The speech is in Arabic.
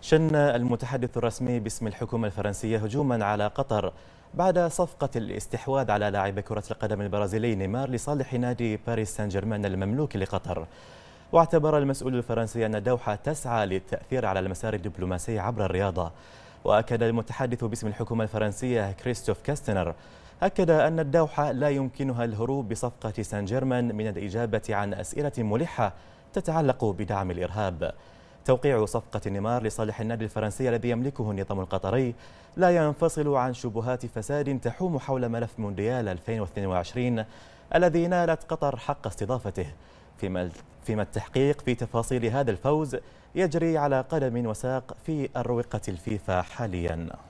شن المتحدث الرسمي باسم الحكومة الفرنسية هجوما على قطر بعد صفقة الاستحواذ على لاعب كرة القدم البرازيلي نيمار لصالح نادي باريس سان جيرمان المملوك لقطر واعتبر المسؤول الفرنسي أن الدوحة تسعى للتأثير على المسار الدبلوماسي عبر الرياضة وأكد المتحدث باسم الحكومة الفرنسية كريستوف كاستنر أكد أن الدوحة لا يمكنها الهروب بصفقة سان جيرمان من الإجابة عن أسئلة ملحة تتعلق بدعم الإرهاب توقيع صفقة نيمار لصالح النادي الفرنسي الذي يملكه النظام القطري لا ينفصل عن شبهات فساد تحوم حول ملف مونديال 2022 الذي نالت قطر حق استضافته فيما فيما التحقيق في تفاصيل هذا الفوز يجري على قدم وساق في أروقة الفيفا حالياً